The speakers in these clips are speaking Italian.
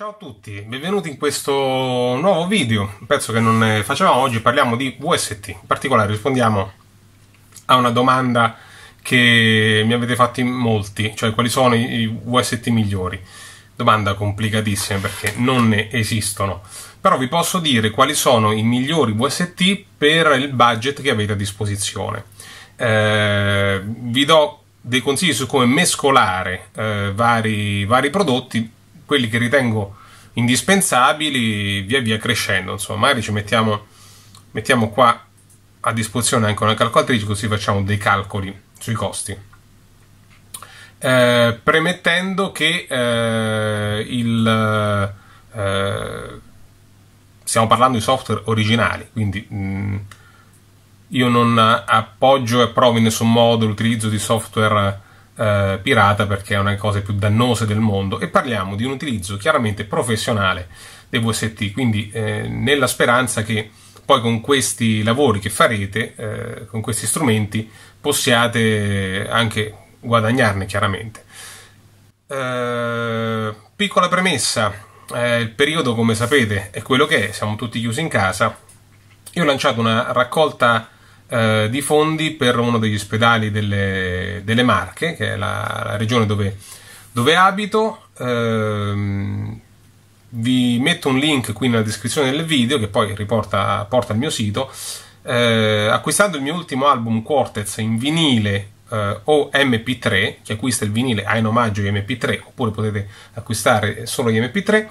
Ciao a tutti, benvenuti in questo nuovo video, Penso che non ne facevamo oggi, parliamo di VST, in particolare rispondiamo a una domanda che mi avete fatto in molti, cioè quali sono i VST migliori. Domanda complicatissima perché non ne esistono, però vi posso dire quali sono i migliori VST per il budget che avete a disposizione. Eh, vi do dei consigli su come mescolare eh, vari, vari prodotti quelli che ritengo indispensabili via via crescendo insomma magari ci mettiamo, mettiamo qua a disposizione anche una calcolatrice così facciamo dei calcoli sui costi eh, premettendo che eh, il, eh, stiamo parlando di software originali quindi mh, mm, io non appoggio e provo in nessun modo l'utilizzo di software eh, pirata perché è una delle cose più dannose del mondo e parliamo di un utilizzo chiaramente professionale dei VST, quindi eh, nella speranza che poi con questi lavori che farete, eh, con questi strumenti, possiate anche guadagnarne chiaramente. Eh, piccola premessa, eh, il periodo come sapete è quello che è, siamo tutti chiusi in casa, io ho lanciato una raccolta eh, di fondi per uno degli ospedali delle, delle Marche, che è la, la regione dove, dove abito. Ehm, vi metto un link qui nella descrizione del video che poi riporta al mio sito. Eh, acquistando il mio ultimo album Quartez in vinile eh, o MP3, chi acquista il vinile ha in omaggio gli MP3 oppure potete acquistare solo gli MP3.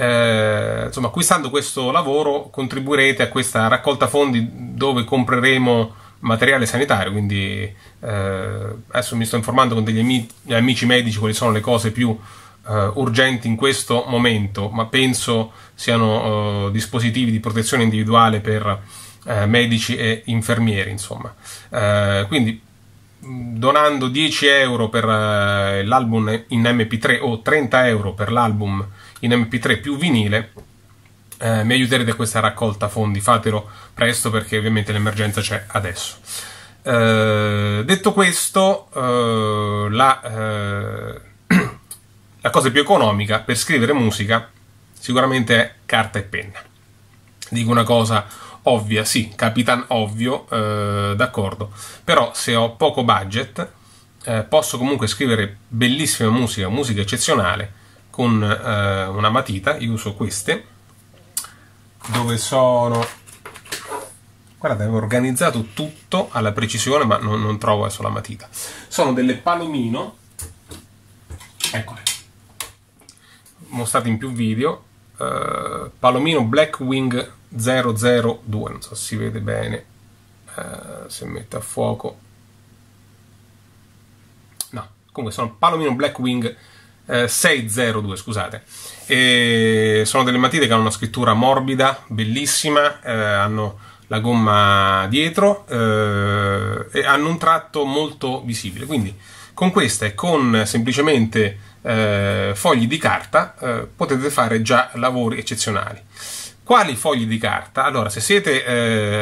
Eh, insomma, acquistando questo lavoro contribuirete a questa raccolta fondi dove compreremo materiale sanitario, quindi eh, adesso mi sto informando con degli amici, amici, medici quali sono le cose più eh, urgenti in questo momento, ma penso siano eh, dispositivi di protezione individuale per eh, medici e infermieri, insomma. quindi donando 10 euro per l'album in MP3 o 30 euro per l'album in MP3 più vinile, eh, mi aiuterete a questa raccolta fondi. Fatelo presto perché ovviamente l'emergenza c'è adesso. Eh, detto questo, eh, la, eh, la cosa più economica per scrivere musica sicuramente è carta e penna. Dico una cosa ovvia, sì, Capitan ovvio, eh, d'accordo, però se ho poco budget eh, posso comunque scrivere bellissima musica, musica eccezionale con eh, una matita, io uso queste, dove sono... Guardate, ho organizzato tutto alla precisione, ma non, non trovo adesso la matita. Sono delle palomino, eccole, mostrate in più video, eh, palomino Blackwing 002, non so se si vede bene, eh, se mette a fuoco... No, comunque sono palomino Blackwing 002 602, eh, scusate. E sono delle matite che hanno una scrittura morbida, bellissima, eh, hanno la gomma dietro eh, e hanno un tratto molto visibile. Quindi con questa e con semplicemente eh, fogli di carta eh, potete fare già lavori eccezionali. Quali fogli di carta? Allora, se siete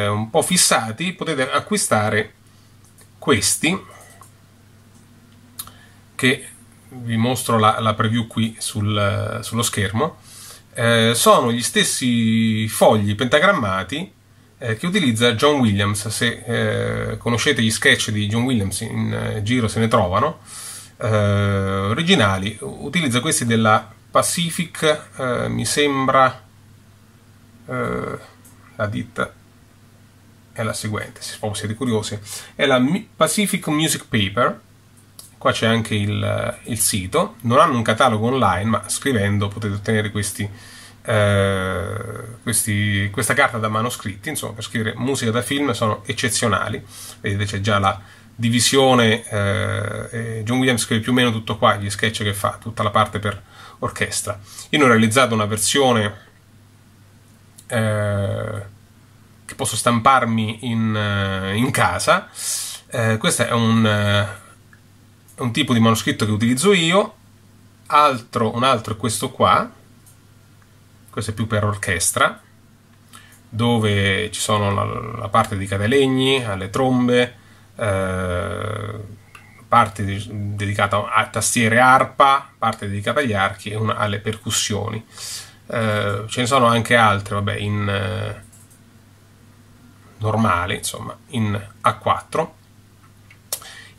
un po' fissati potete acquistare questi che vi mostro la, la preview qui sul, sullo schermo, eh, sono gli stessi fogli pentagrammati eh, che utilizza John Williams. Se eh, conoscete gli sketch di John Williams in eh, giro se ne trovano, eh, originali, utilizza questi della Pacific, eh, mi sembra la ditta è la seguente, se siete curiosi, è la Pacific Music Paper Qua c'è anche il, eh, il, sito, non hanno un catalogo online, ma scrivendo potete ottenere questi, eh, questi, questa carta da manoscritti, insomma per scrivere musica da film sono eccezionali, vedete c'è già la divisione, eh, John Williams scrive più o meno tutto qua, gli sketch che fa, tutta la parte per orchestra. Io ne ho realizzato una versione eh, che posso stamparmi in, eh, in casa, eh, questa è un è un tipo di manoscritto che utilizzo io, altro, un altro è questo qua, questo è più per orchestra, dove ci sono la, la parte dedicata ai legni, alle trombe, eh, parte di, dedicata a tastiere arpa, parte dedicata agli archi e una alle percussioni. Eh, ce ne sono anche altre, vabbè, in eh, normale, insomma, in A4.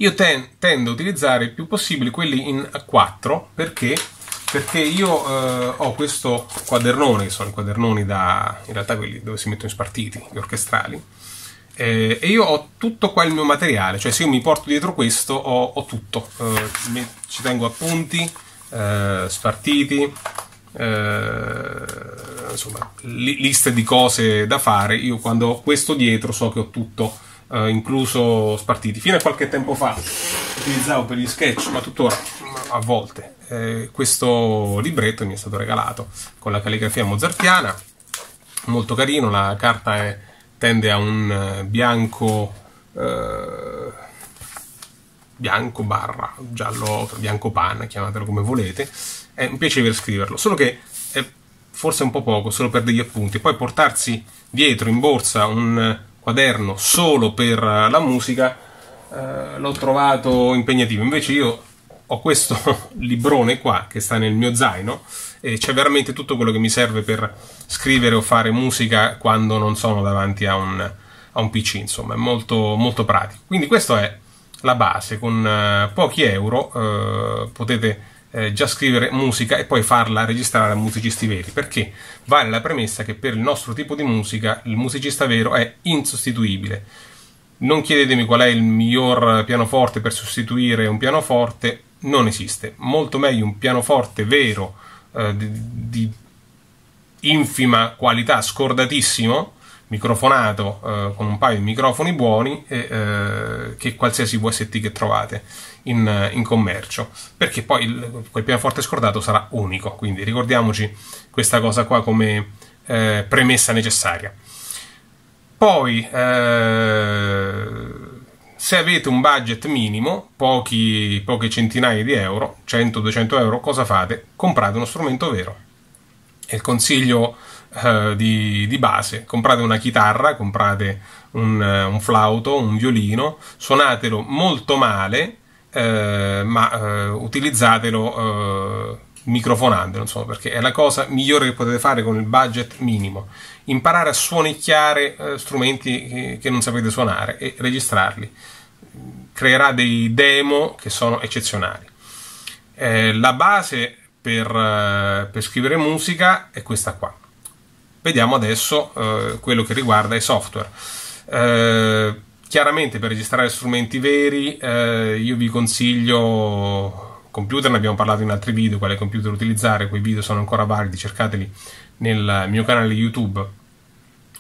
Io ten, tendo a utilizzare il più possibile quelli in A4 perché, perché io eh, ho questo quadernone, che sono i quadernoni da, in realtà quelli dove si mettono i spartiti, gli orchestrali, eh, e io ho tutto qua il mio materiale, cioè se io mi porto dietro questo ho, ho tutto, eh, ci tengo appunti, eh, spartiti, eh, insomma, li, liste di cose da fare, io quando ho questo dietro so che ho tutto eh, incluso spartiti. Fino a qualche tempo fa utilizzavo per gli sketch, ma tuttora a volte, eh, questo libretto mi è stato regalato con la calligrafia mozartiana, molto carino, la carta è, tende a un eh, bianco... Eh, bianco barra giallo bianco panna chiamatelo come volete è un piacere scriverlo solo che è forse un po' poco solo per degli appunti poi portarsi dietro in borsa un quaderno solo per eh, la musica eh, l'ho trovato impegnativo. Invece io ho questo librone qua che sta nel mio zaino e c'è veramente tutto quello che mi serve per scrivere o fare musica quando non sono davanti a un, a un PC, insomma, è molto, molto pratico. Quindi questa è la base, con eh, pochi euro eh, potete eh, già scrivere musica e poi farla registrare a musicisti veri, perché vale la premessa che per il nostro tipo di musica il musicista vero è insostituibile. Non chiedetemi qual è il miglior pianoforte per sostituire un pianoforte, non esiste. Molto meglio un pianoforte vero eh, di, di infima qualità, scordatissimo, microfonato eh, con un paio di microfoni buoni e, eh, che qualsiasi VST che trovate in, eh, in commercio perché poi il, quel pianoforte scordato sarà unico quindi ricordiamoci questa cosa qua come eh, premessa necessaria poi eh, se avete un budget minimo pochi, poche centinaia di euro 100-200 euro cosa fate? comprate uno strumento vero e il consiglio eh, di, di, base. Comprate una chitarra, comprate un, eh, un, flauto, un violino, suonatelo molto male, eh, ma eh, utilizzatelo eh, microfonando, insomma, perché è la cosa migliore che potete fare con il budget minimo. Imparare a suonicchiare eh, strumenti che, che, non sapete suonare e registrarli. Creerà dei demo che sono eccezionali. Eh, la base per, per scrivere musica è questa qua. Vediamo adesso eh, quello che riguarda i software. Eh, chiaramente per registrare strumenti veri eh, io vi consiglio computer, ne abbiamo parlato in altri video, quale computer utilizzare, quei video sono ancora validi, cercateli nel mio canale YouTube.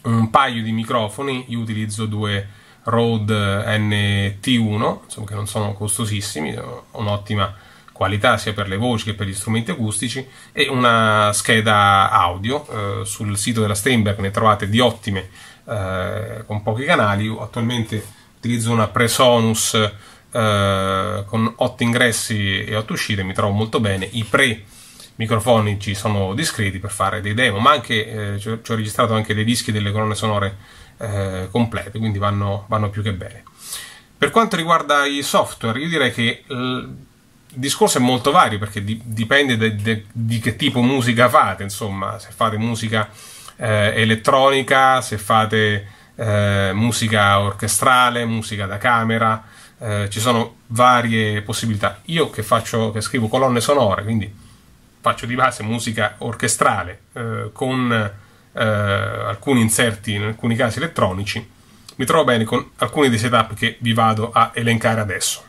Un paio di microfoni, io utilizzo due Rode NT1, insomma che non sono costosissimi, ho un'ottima qualità sia per le voci che per gli strumenti acustici e una scheda audio. Eh, sul sito della Steinberg ne trovate di ottime eh, con pochi canali. attualmente utilizzo una Presonus eh, con 8 ingressi e 8 uscite, mi trovo molto bene. I pre microfonici sono discreti per fare dei demo, ma anche eh, ci ho, ci ho registrato anche dei dischi delle colonne sonore eh, complete, quindi vanno, vanno più che bene. Per quanto riguarda i software, io direi che il discorso è molto vario perché di, dipende de, de, di che tipo musica fate, insomma, se fate musica eh, elettronica, se fate eh, musica orchestrale, musica da camera, eh, ci sono varie possibilità. Io che faccio, che scrivo colonne sonore, quindi faccio di base musica orchestrale eh, con eh, alcuni inserti, in alcuni casi elettronici, mi trovo bene con alcuni dei setup che vi vado a elencare adesso.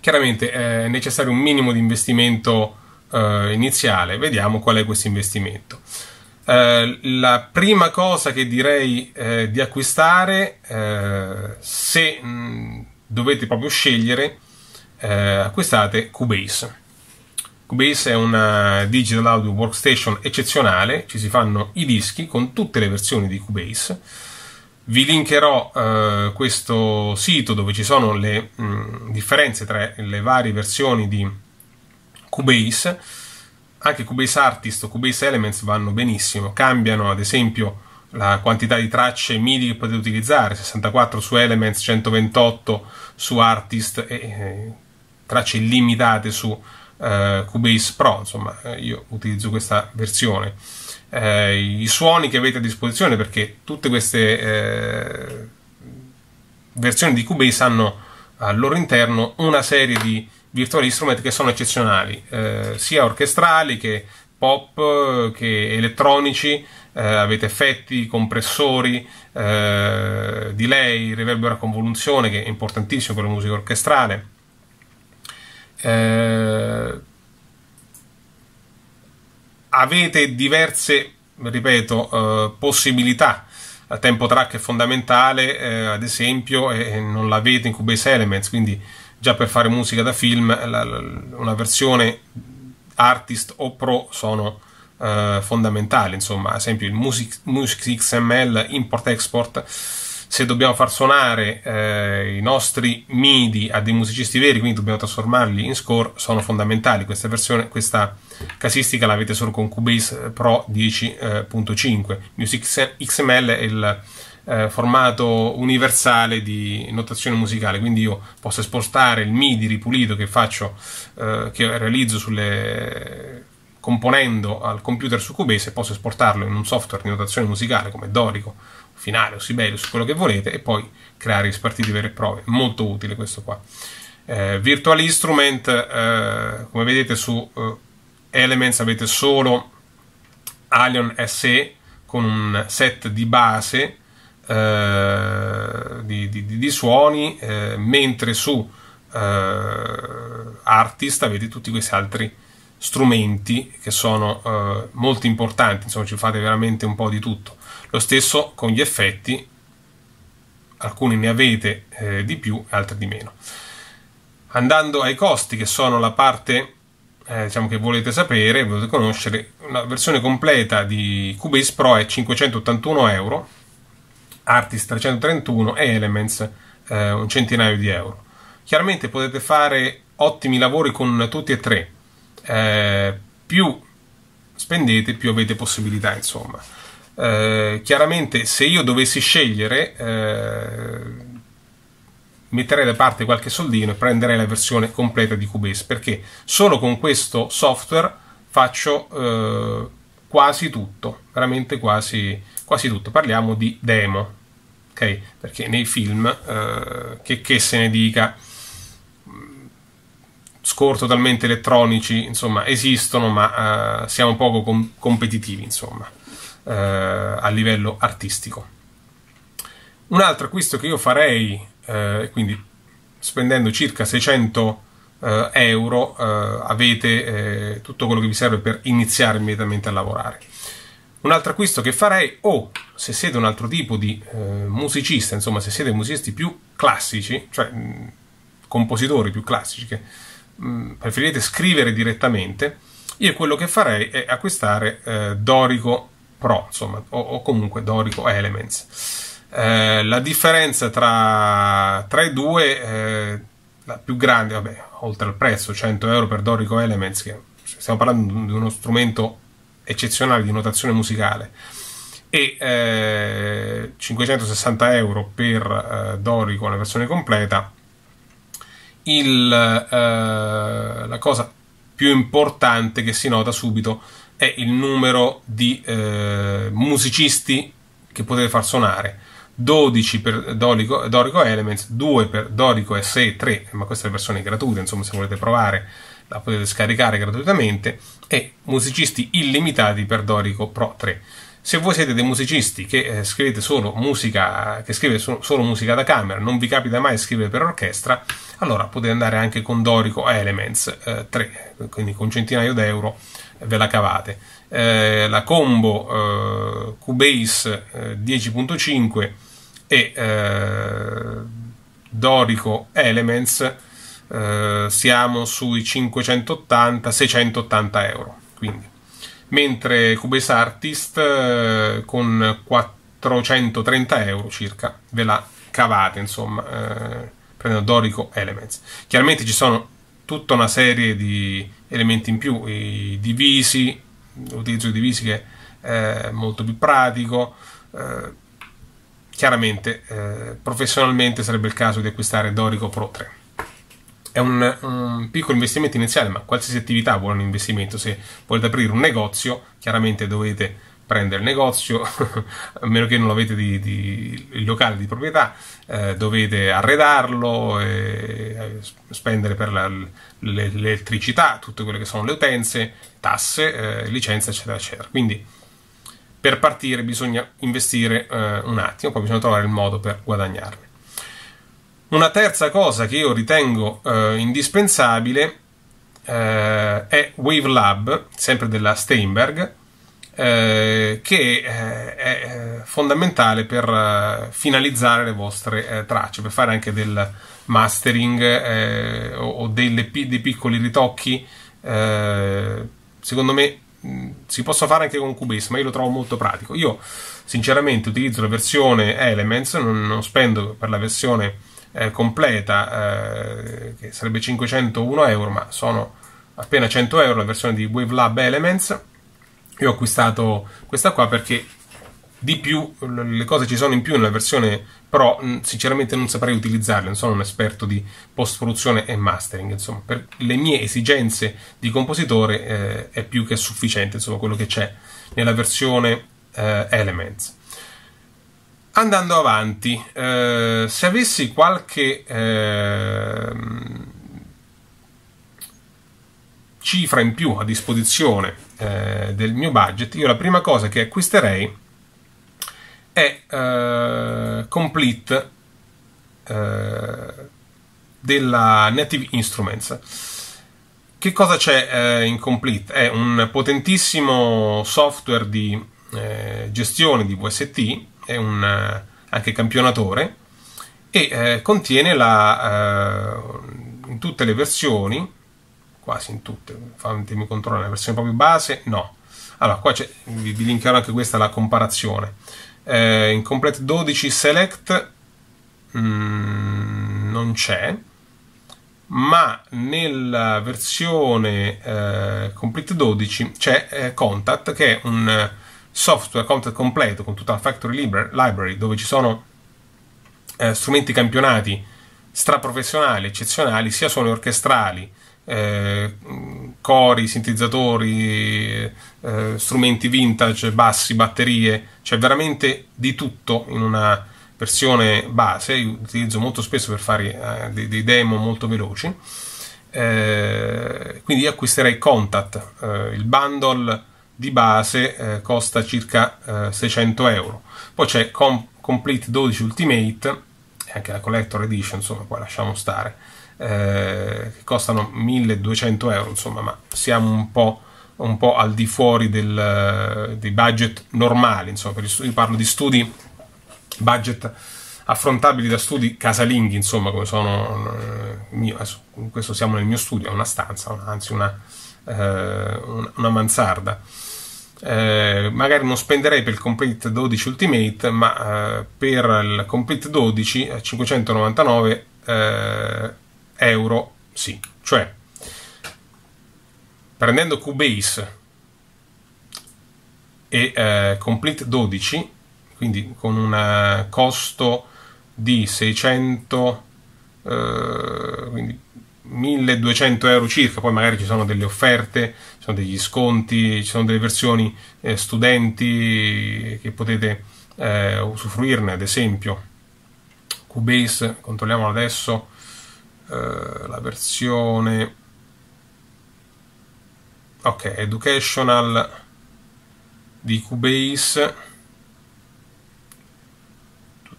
Chiaramente eh, è necessario un minimo di investimento eh, iniziale, vediamo qual è questo investimento. Eh, la prima cosa che direi eh, di acquistare, eh, se mh, mm, dovete proprio scegliere, acquistate Cubase. Cubase è una digital audio workstation eccezionale, ci si fanno i dischi con tutte le versioni di Cubase vi linkerò eh, questo sito dove ci sono le mh, mm, differenze tra le varie versioni di Cubase. Anche Cubase Artist o Cubase Elements vanno benissimo, cambiano ad esempio la quantità di tracce MIDI che potete utilizzare, 64 su Elements, 128 su Artist e eh, tracce illimitate su eh, Cubase Pro, insomma eh, io utilizzo questa versione eh, i suoni che avete a disposizione perché tutte queste eh, versioni di Cubase hanno al loro interno una serie di virtuali strumenti che sono eccezionali eh, sia orchestrali che pop eh, che elettronici eh, avete effetti, compressori eh, delay, reverbero a convoluzione che è importantissimo per la musica orchestrale avete diverse, ripeto, eh, possibilità. Il tempo track è fondamentale, eh, ad esempio, e non l'avete in Cubase Elements, quindi già per fare musica da film, la, la, una versione artist o pro sono eh, fondamentali. Insomma, ad esempio il Music, music XML import-export se dobbiamo far suonare eh, i nostri MIDI a dei musicisti veri, quindi dobbiamo trasformarli in score, sono fondamentali. Questa, versione, questa casistica l'avete solo con Cubase eh, Pro 10.5. Eh, Music XML è il eh, formato universale di notazione musicale, quindi io posso esportare il MIDI ripulito che faccio, eh, che realizzo sulle componendo al computer su Cubase e posso esportarlo in un software di notazione musicale come Dorico finale o Sibelius, quello che volete, e poi creare i spartiti vere e prove. Molto utile questo qua. Eh, Virtual Instrument, eh, come vedete su eh, Elements avete solo Alien SE con un set di base eh, di, di, di, suoni, eh, mentre su eh, Artist avete tutti questi altri strumenti che sono molto importanti, insomma ci fate veramente un po' di tutto lo stesso con gli effetti, alcuni ne avete eh, di più, altri di meno. Andando ai costi, che sono la parte eh, diciamo che volete sapere, volete conoscere, una versione completa di Cubase Pro è 581 euro, Artist 331 e Elements eh, un centinaio di euro. Chiaramente potete fare ottimi lavori con tutti e tre, eh, più spendete più avete possibilità insomma. Eh, chiaramente se io dovessi scegliere eh, metterei da parte qualche soldino e prenderei la versione completa di Cubase perché solo con questo software faccio eh, quasi tutto, veramente quasi, quasi tutto. Parliamo di demo, ok? Perché nei film, eh, che, che se ne dica, score totalmente elettronici, insomma, esistono, ma uh, siamo poco com- competitivi, insomma eh, a livello artistico. Un altro acquisto che io farei, eh, quindi spendendo circa 600 eh, euro, eh, avete eh, tutto quello che vi serve per iniziare immediatamente a lavorare. Un altro acquisto che farei, o se siete un altro tipo di eh, musicista, insomma se siete musicisti più classici, cioè mh, mm, compositori più classici che mh, mm, preferite scrivere direttamente, io quello che farei è acquistare eh, Dorico Pro, insomma, o, o comunque Dorico Elements. Eh, la differenza tra, tra i due, eh, la più grande, vabbè, oltre al prezzo, 100 euro per Dorico Elements, che stiamo parlando di uno strumento eccezionale di notazione musicale, e eh, 560 euro per eh, Dorico, la versione completa, il, eh, la cosa più importante che si nota subito è il numero di eh, musicisti che potete far suonare. 12 per Dorico, Dorico, Elements, 2 per Dorico SE 3, ma questa è la versione gratuita, insomma se volete provare la potete scaricare gratuitamente, e musicisti illimitati per Dorico Pro 3. Se voi siete dei musicisti che, eh, scrivete solo musica, che scrive solo musica da camera, non vi capita mai scrivere per orchestra, allora potete andare anche con Dorico Elements 3, eh, quindi con centinaio d'euro ve la cavate. Eh, la combo eh, Cubase eh, 10.5 e eh, Dorico Elements eh, siamo sui 580-680 euro. Quindi. Mentre Cubase Artist eh, con 430 euro circa ve la cavate, insomma, prendendo Dorico Elements. Chiaramente ci sono tutta una serie di elementi in più, i divisi, l'utilizzo di divisi che è eh, molto più pratico. Eh, chiaramente, eh, professionalmente sarebbe il caso di acquistare Dorico Pro 3. È un, un, piccolo investimento iniziale, ma qualsiasi attività vuole un investimento. Se volete aprire un negozio, chiaramente dovete prende il negozio, a meno che non avete di, di, il locale di proprietà, eh, dovete arredarlo, eh, spendere per la, l'elettricità, tutte quelle che sono le utenze, tasse, eh, licenze, eccetera, eccetera. Quindi per partire bisogna investire eh, un attimo, poi bisogna trovare il modo per guadagnarne. Una terza cosa che io ritengo eh, indispensabile eh, è Wavelab, sempre della Steinberg, eh, che eh, è eh, fondamentale per eh, finalizzare le vostre tracce, per fare anche del mastering o, o delle, dei piccoli ritocchi. secondo me si possono fare anche con Cubase, ma io lo trovo molto pratico. Io sinceramente utilizzo la versione Elements, non, non spendo per la versione eh, completa, eh, che sarebbe 501 euro, ma sono appena 100 euro la versione di Wavelab Elements. Io ho acquistato questa qua perché di più le cose ci sono in più nella versione Pro, sinceramente non saprei utilizzarle, non sono un esperto di post-produzione e mastering, insomma, per le mie esigenze di compositore eh, è più che sufficiente, insomma, quello che c'è nella versione eh, Elements. Andando avanti, eh, se avessi qualche ehm, cifra in più a disposizione eh, del mio budget, io la prima cosa che acquisterei è eh, Complete eh, della Native Instruments. Che cosa c'è eh, in Complete? È un potentissimo software di eh, gestione di VST, è un eh, anche campionatore e contiene la, in tutte le versioni quasi in tutte, fatemi controllare, la versione proprio base no. Allora, qua vi, vi, linkerò anche questa la comparazione. Eh, in complete 12 select mm, non c'è, ma nella versione eh, complete 12 c'è eh, Contact che è un eh, software content completo con tutta la factory library dove ci sono eh, strumenti campionati straprofessionali, eccezionali, sia suoni orchestrali, eh, cori, sintetizzatori, eh, strumenti vintage, bassi, batterie, c'è veramente di tutto in una versione base, io utilizzo molto spesso per fare eh, dei, dei, demo molto veloci, eh, quindi io acquisterei Contact, eh, il bundle di base eh, costa circa 600 euro, poi c'è Com- Complete 12 Ultimate e anche la Collector Edition, insomma poi lasciamo stare eh, che costano 1200 euro, insomma, ma siamo un po', un po al di fuori del, eh, dei budget normali, insomma, per gli studi, parlo di studi budget affrontabili da studi casalinghi, insomma, come sono eh, mio, adesso, questo siamo nel mio studio, è una stanza, anzi una, eh, una mansarda. Eh, magari non spenderei per il Complete 12 Ultimate, ma eh, per il Complete 12 599 eh, euro sì. Cioè, prendendo Cubase e eh, Complete 12, quindi con un eh, costo di 600, eh, quindi 1200 euro circa, poi magari ci sono delle offerte, ci sono degli sconti, ci sono delle versioni eh, studenti che potete eh, usufruirne, ad esempio Cubase, controlliamolo adesso, eh, la versione ok educational di Cubase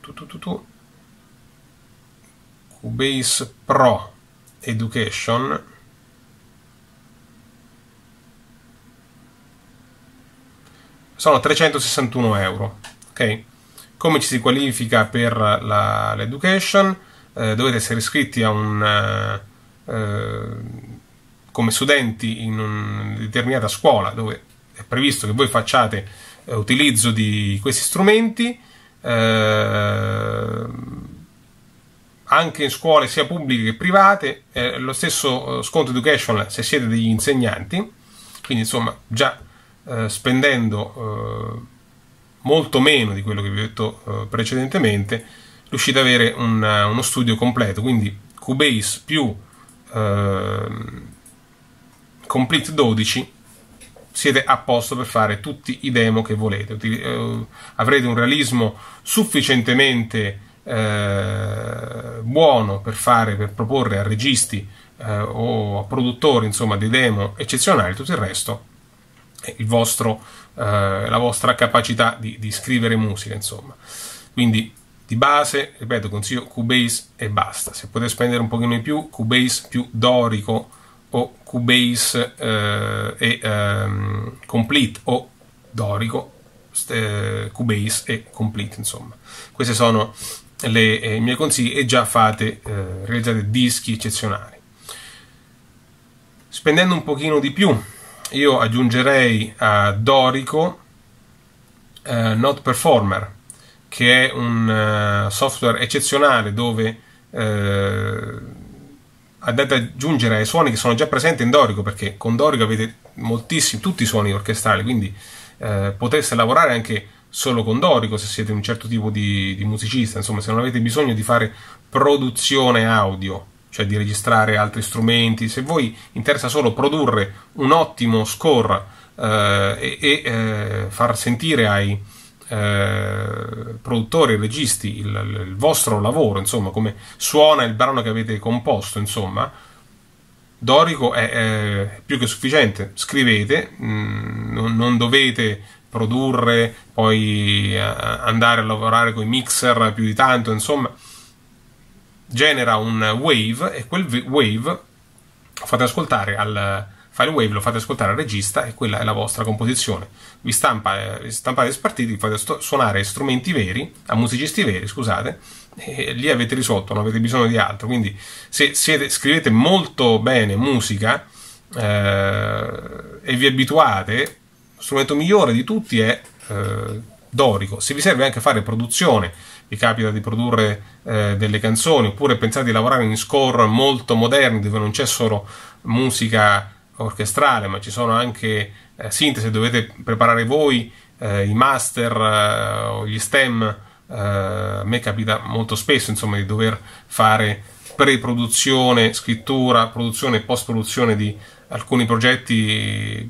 tu, tu, tu, tu, Cubase Pro Education sono 361 euro ok come ci si qualifica per l'education eh, dovete essere iscritti a un eh, eh, come studenti in una determinata scuola dove è previsto che voi facciate eh, utilizzo di questi strumenti eh, anche in scuole sia pubbliche che private eh, lo stesso sconto education se siete degli insegnanti quindi insomma già spendendo molto meno di quello che vi ho detto precedentemente riuscite ad avere una, eh, uno studio completo, quindi Cubase più eh, Complete 12 siete a posto per fare tutti i demo che volete. Eh, avrete un realismo sufficientemente eh, buono per, fare, per proporre a registi eh, o a produttori insomma, dei demo eccezionali, tutto il resto è eh, la vostra capacità di, di scrivere musica. Insomma. Quindi di base, ripeto, consiglio Cubase e basta. Se potete spendere un pochino di più, Cubase più Dorico o Cubase eh, e ehm, Complete o Dorico, eh, Cubase e Complete, insomma. Questi sono le, eh, i miei consigli e già fate, eh, realizzate dischi eccezionali. Spendendo un pochino di più, io aggiungerei a Dorico eh, Not Performer che è un eh, software eccezionale dove eh, andate ad aggiungere ai suoni che sono già presenti in Dorico, perché con Dorico avete moltissimi, tutti i suoni orchestrali, quindi eh, potreste lavorare anche solo con Dorico se siete un certo tipo di, di musicista, insomma se non avete bisogno di fare produzione audio, cioè di registrare altri strumenti, se voi interessa solo produrre un ottimo score eh, e, e eh, far sentire ai, eh, produttori, registi, il, il, vostro lavoro, insomma, come suona il brano che avete composto, insomma, Dorico è, è più che sufficiente. Scrivete, mh, mm, non, non dovete produrre, poi eh, andare a lavorare con i mixer più di tanto, insomma, genera un wave e quel wave fate ascoltare al, Filewave lo fate ascoltare al regista e quella è la vostra composizione. Vi stampa, eh, stampate spartiti, fate sto- suonare strumenti veri, a musicisti veri, scusate, e lì avete risolto, non avete bisogno di altro. Quindi se siete, scrivete molto bene musica eh, e vi abituate, lo strumento migliore di tutti è eh, Dorico. Se vi serve anche fare produzione, vi capita di produrre eh, delle canzoni, oppure pensate di lavorare in score molto moderni dove non c'è solo musica orchestrale, ma ci sono anche eh, sintesi, dovete preparare voi eh, i master eh, o gli stem. Eh, a me capita molto spesso insomma, di dover fare pre-produzione, scrittura, produzione e post-produzione di alcuni progetti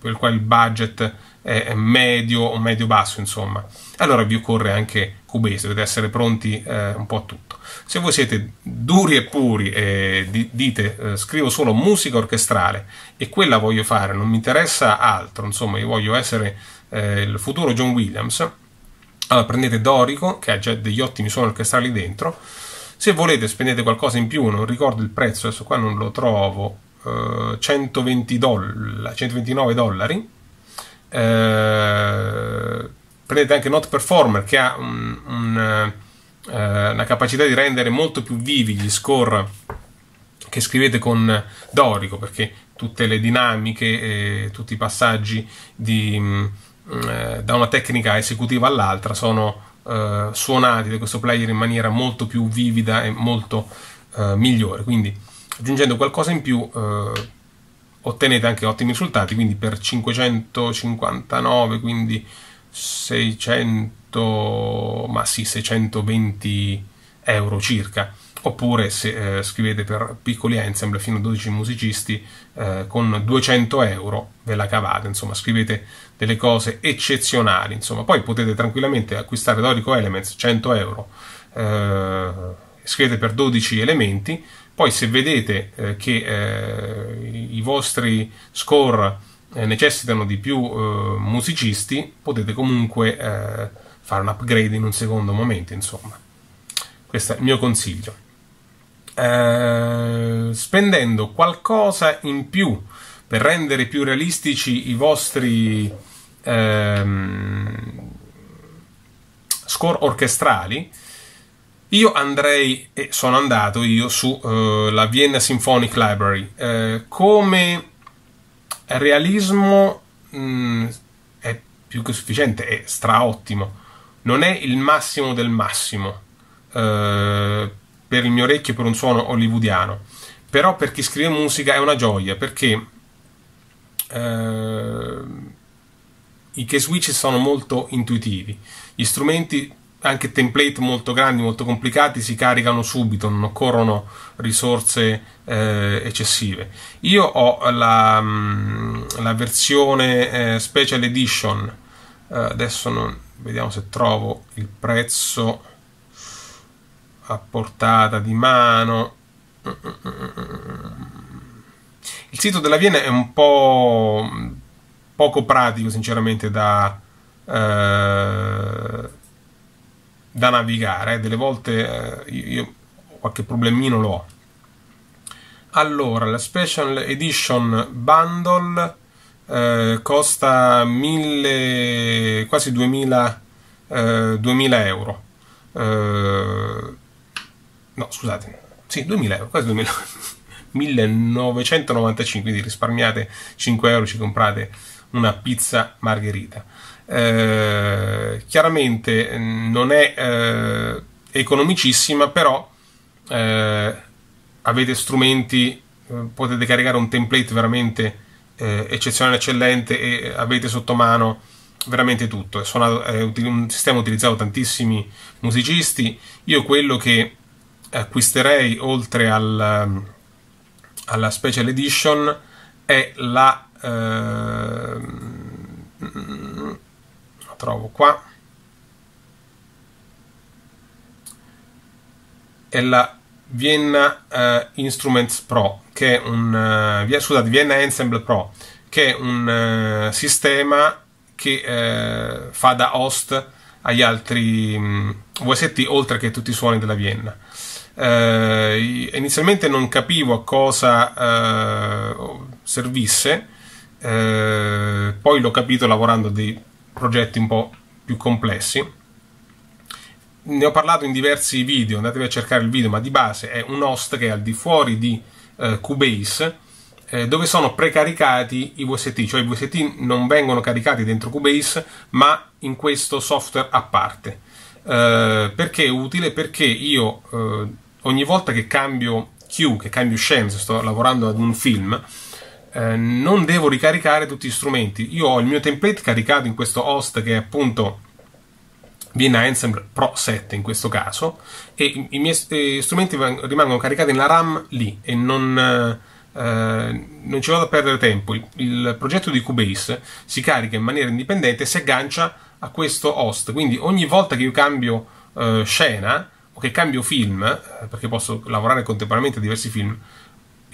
per i quali il budget è medio o medio-basso, insomma. Allora vi occorre anche Cubase, dovete essere pronti eh, un po' a tutto. Se voi siete duri e puri e dite eh, scrivo solo musica orchestrale e quella voglio fare, non mi interessa altro, insomma io voglio essere eh, il futuro John Williams, allora prendete Dorico che ha già degli ottimi suoni orchestrali dentro, se volete spendete qualcosa in più, non ricordo il prezzo, adesso qua non lo trovo, 120 eh, doll- 129 dollari. Eh, prendete anche Not Performer che ha un, un eh, la capacità di rendere molto più vivi gli score che scrivete con Dorico, perché tutte le dinamiche, eh, tutti i passaggi di, mh, mm, eh, da una tecnica esecutiva all'altra sono eh, suonati da questo player in maniera molto più vivida e molto eh, migliore. Quindi aggiungendo qualcosa in più ottenete anche ottimi risultati, quindi per 559, quindi 600 100, ma sì, 620 euro circa. Oppure se eh, scrivete per piccoli ensemble fino a 12 musicisti eh, con 200 euro ve la cavate, insomma scrivete delle cose eccezionali, insomma poi potete tranquillamente acquistare Dorico Elements 100 euro, eh, scrivete per 12 elementi, poi se vedete eh, che eh, i vostri score eh, necessitano di più musicisti potete comunque fare un upgrade in un secondo momento, insomma. Questo è il mio consiglio. Eh, spendendo qualcosa in più per rendere più realistici i vostri ehm, score orchestrali, io andrei e sono andato io sulla eh, Vienna Symphonic Library. Eh, come realismo mh, mm, è più che sufficiente, è straottimo non è il massimo del massimo eh, per il mio orecchio per un suono hollywoodiano però per chi scrive musica è una gioia perché eh, i key switch sono molto intuitivi gli strumenti anche template molto grandi, molto complicati, si caricano subito, non occorrono risorse eh, eccessive. Io ho la, mm, la versione eh, Special Edition, eh, adesso non, vediamo se trovo il prezzo a portata di mano il sito della Vienna è un po' poco pratico sinceramente da, eh, da navigare delle volte eh, io qualche problemino lo ho allora la special edition bundle eh, costa mille, quasi 2000, eh, 2000 euro. Eh, no, scusate, sì, 2000 euro, quasi 2000 1995, quindi risparmiate 5 euro, ci comprate una pizza margherita. Eh, chiaramente mm, non è eh, economicissima, però avete strumenti, potete caricare un template veramente eh, eccezionale, eccellente e avete sotto mano veramente tutto. È, suonato, è un sistema utilizzato da tantissimi musicisti. Io quello che acquisterei oltre al, alla special edition è la... Eh, la trovo qua. È la Vienna eh, Instruments Pro che è un uh, scusate, Vienna Ensemble Pro, che è un uh, sistema che uh, fa da host agli altri um, mm, VST oltre che tutti i suoni della Vienna. Uh, inizialmente non capivo a cosa servisse, poi l'ho capito lavorando dei progetti un po' più complessi. Ne ho parlato in diversi video, andatevi a cercare il video, ma di base è un host che è al di fuori di eh, Cubase eh, dove sono precaricati i VST, cioè i VST non vengono caricati dentro Cubase ma in questo software a parte. Eh, perché è utile? Perché io eh, ogni volta che cambio Q, che cambio Scenes, sto lavorando ad un film, eh, non devo ricaricare tutti gli strumenti. Io ho il mio template caricato in questo host che è appunto viene Ensemble Pro 7 in questo caso e i miei eh, strumenti rimangono caricati nella RAM lì e non, eh, non ci vado a perdere tempo il, il, progetto di Cubase si carica in maniera indipendente e si aggancia a questo host quindi ogni volta che io cambio eh, scena o che cambio film eh, perché posso lavorare contemporaneamente a diversi film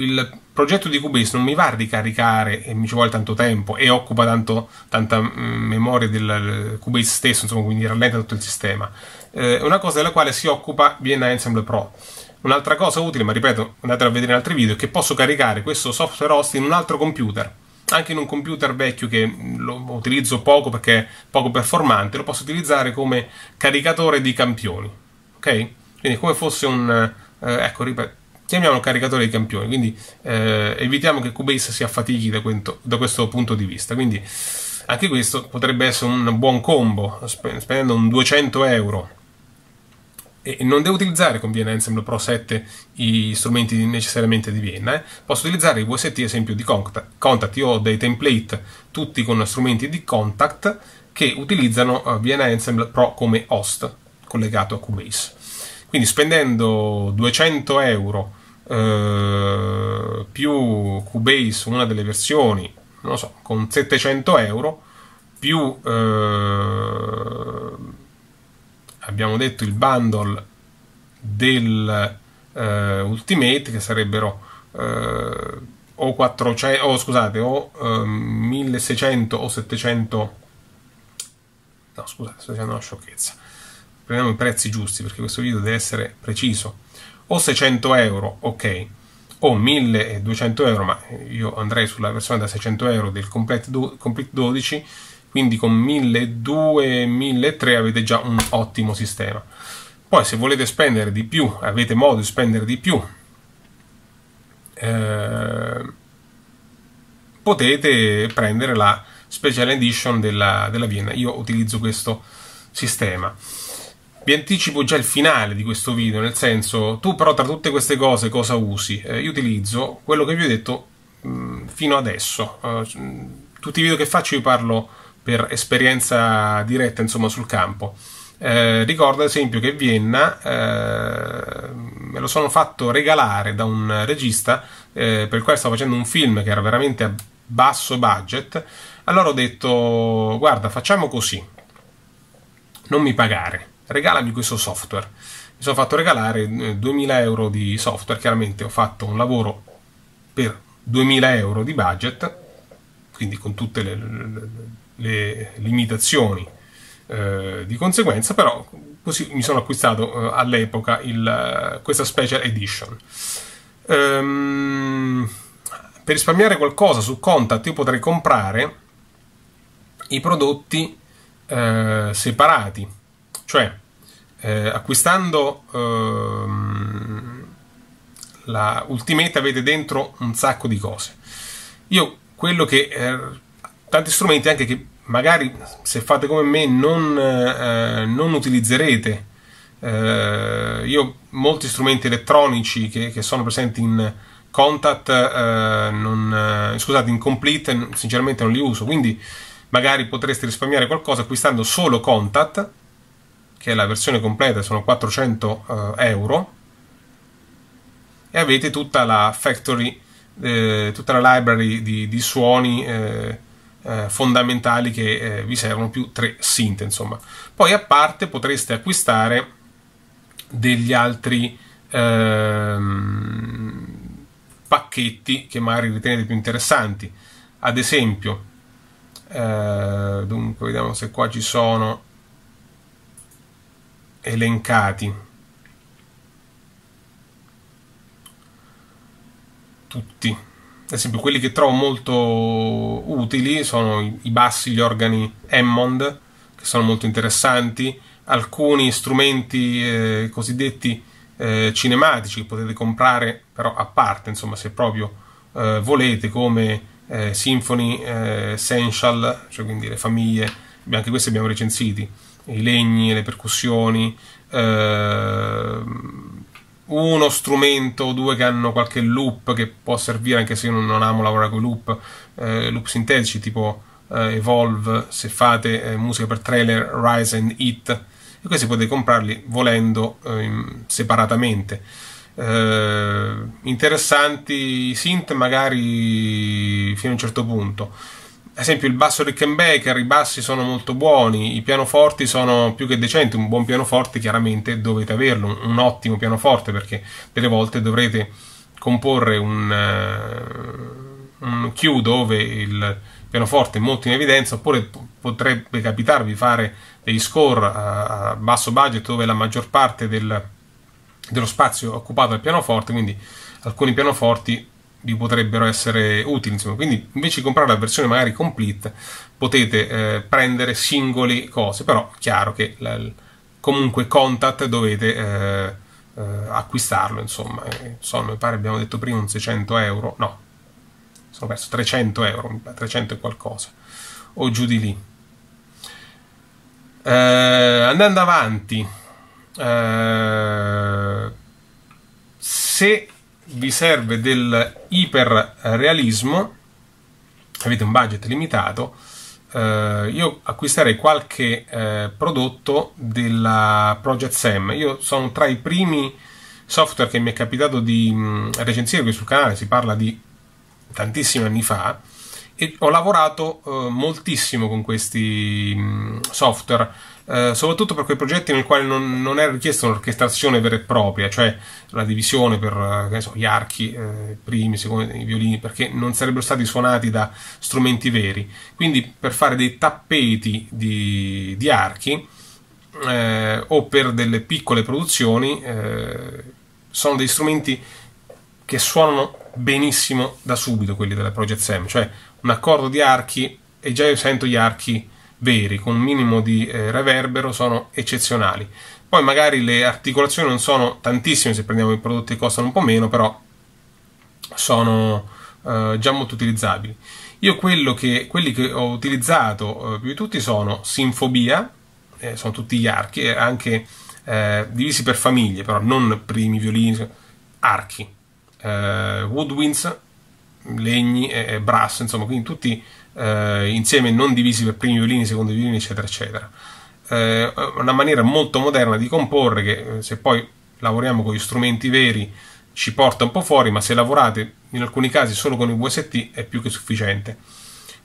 il progetto di Cubase non mi va a ricaricare e mi ci vuole tanto tempo e occupa tanto, tanta mm, memoria del Cubase stesso, insomma, quindi rallenta tutto il sistema. è eh, una cosa della quale si occupa Vienna Ensemble Pro. Un'altra cosa utile, ma ripeto, andate a vedere in altri video, è che posso caricare questo software host in un altro computer. Anche in un computer vecchio che mm, lo utilizzo poco perché è poco performante, lo posso utilizzare come caricatore di campioni. Ok? Quindi come fosse un... Eh, ecco, ripeto, chiamiamolo caricatore di campioni, quindi eh, evitiamo che Cubase si affatichi da, quento, da, questo punto di vista. Quindi anche questo potrebbe essere un buon combo, spendendo un 200 euro. E non devo utilizzare con Vienna Ensemble Pro 7 gli strumenti necessariamente di Vienna, eh. posso utilizzare i VST ad esempio di Contact. Io ho dei template tutti con strumenti di Contact che utilizzano eh, Vienna Ensemble Pro come host collegato a Cubase. Quindi spendendo 200 euro eh, più Cubase, una delle versioni, non lo so, con 700 euro, più eh, abbiamo detto il bundle del eh, Ultimate che sarebbero eh, o 400 o scusate o 1600 ehm, o 700 no scusate sto facendo una sciocchezza prendiamo i prezzi giusti perché questo video deve essere preciso, o 600 euro, ok, o 1200 euro, ma io andrei sulla versione da 600 euro del Complete, do, complete 12, quindi con 1200-1300 avete già un ottimo sistema. Poi se volete spendere di più, avete modo di spendere di più, eh, potete prendere la special edition della, della Vienna. Io utilizzo questo sistema vi anticipo già il finale di questo video, nel senso, tu però tra tutte queste cose cosa usi? Eh, io utilizzo quello che vi ho detto mh, mm, fino adesso. Uh, tutti i video che faccio io parlo per esperienza diretta, insomma, sul campo. Eh, ricordo ad esempio che Vienna eh, me lo sono fatto regalare da un regista eh, per il quale stavo facendo un film che era veramente a basso budget. Allora ho detto: Guarda, facciamo così, non mi pagare regalami questo software. Mi sono fatto regalare 2000 eh, euro di software, chiaramente ho fatto un lavoro per 2000 euro di budget, quindi con tutte le, le, le limitazioni eh, di conseguenza, però così mi sono acquistato eh, all'epoca il, eh, questa special edition. Ehm, per risparmiare qualcosa su Contact io potrei comprare i prodotti eh, separati cioè, eh, acquistando ehm, la Ultimate avete dentro un sacco di cose. Io quello che eh, tanti strumenti anche che magari se fate come me non, eh, non utilizzerete. Eh, io molti strumenti elettronici che, che sono presenti in Contact, eh, non, eh, scusate, in Complete, sinceramente non li uso. Quindi magari potreste risparmiare qualcosa acquistando solo Contact che è la versione completa, sono 400 eh, euro, e avete tutta la factory, eh, tutta la library di, di suoni eh, eh, fondamentali che eh, vi servono, più tre synth, insomma. Poi a parte potreste acquistare degli altri ehm, pacchetti che magari ritenete più interessanti. Ad esempio, eh, dunque, vediamo se qua ci sono elencati. Tutti. Ad esempio, quelli che trovo molto utili sono i bassi, gli organi Hammond, che sono molto interessanti, alcuni strumenti eh, cosiddetti eh, cinematici che potete comprare però a parte, insomma, se proprio eh, volete, come eh, Symphony eh, Essential, cioè quindi le famiglie, anche questi abbiamo recensiti i legni, e le percussioni, eh, uno strumento o due che hanno qualche loop che può servire anche se io non amo lavorare con i loop, eh, loop sintetici tipo eh, Evolve, se fate eh, musica per trailer, Rise and Eat, e questi potete comprarli volendo eh, separatamente. Eh, interessanti i synth magari fino a un certo punto ad esempio il basso Rickenbacker, i bassi sono molto buoni, i pianoforti sono più che decenti, un buon pianoforte chiaramente dovete averlo, un ottimo pianoforte perché delle volte dovrete comporre un, uh, un Q dove il pianoforte è molto in evidenza oppure potrebbe capitarvi fare dei score a, a basso budget dove la maggior parte del, dello spazio è occupato dal pianoforte, quindi alcuni pianoforti vi potrebbero essere utili. Insomma. Quindi invece di comprare la versione magari complete potete eh, prendere singole cose, però chiaro che la, comunque Contact dovete eh, eh, acquistarlo, insomma. Eh, sono, mi pare abbiamo detto prima un 600 euro, no, sono perso 300 euro, 300 e qualcosa, o giù di lì. Eh, andando avanti, eh, se vi serve del iperrealismo, avete un budget limitato, eh, io acquisterei qualche eh, prodotto della Project Sam. Io sono tra i primi software che mi è capitato di mh, mm, recensire qui sul canale, si parla di tantissimi anni fa, e ho lavorato eh, moltissimo con questi mh, mm, software eh, soprattutto per quei progetti nel quale non, non è richiesta un'orchestrazione vera e propria, cioè la divisione per eh, so, gli archi, eh, primi, secondi, i violini, perché non sarebbero stati suonati da strumenti veri. Quindi per fare dei tappeti di, di archi eh, o per delle piccole produzioni eh, sono degli strumenti che suonano benissimo da subito quelli della Project Sam, cioè un accordo di archi e già io sento gli archi veri con un minimo di eh, reverbero sono eccezionali. Poi magari le articolazioni non sono tantissime se prendiamo i prodotti che costano un po' meno, però sono eh, già molto utilizzabili. Io che, quelli che ho utilizzato eh, più di tutti sono Sinfobia, eh, sono tutti gli archi, anche eh, divisi per famiglie, però non primi violini, archi, eh, woodwinds, legni e, e brass, insomma, quindi tutti eh, insieme non divisi per primi violini, secondi violini, eccetera, eccetera. Eh, una maniera molto moderna di comporre che eh, se poi lavoriamo con gli strumenti veri ci porta un po' fuori, ma se lavorate in alcuni casi solo con i VST è più che sufficiente.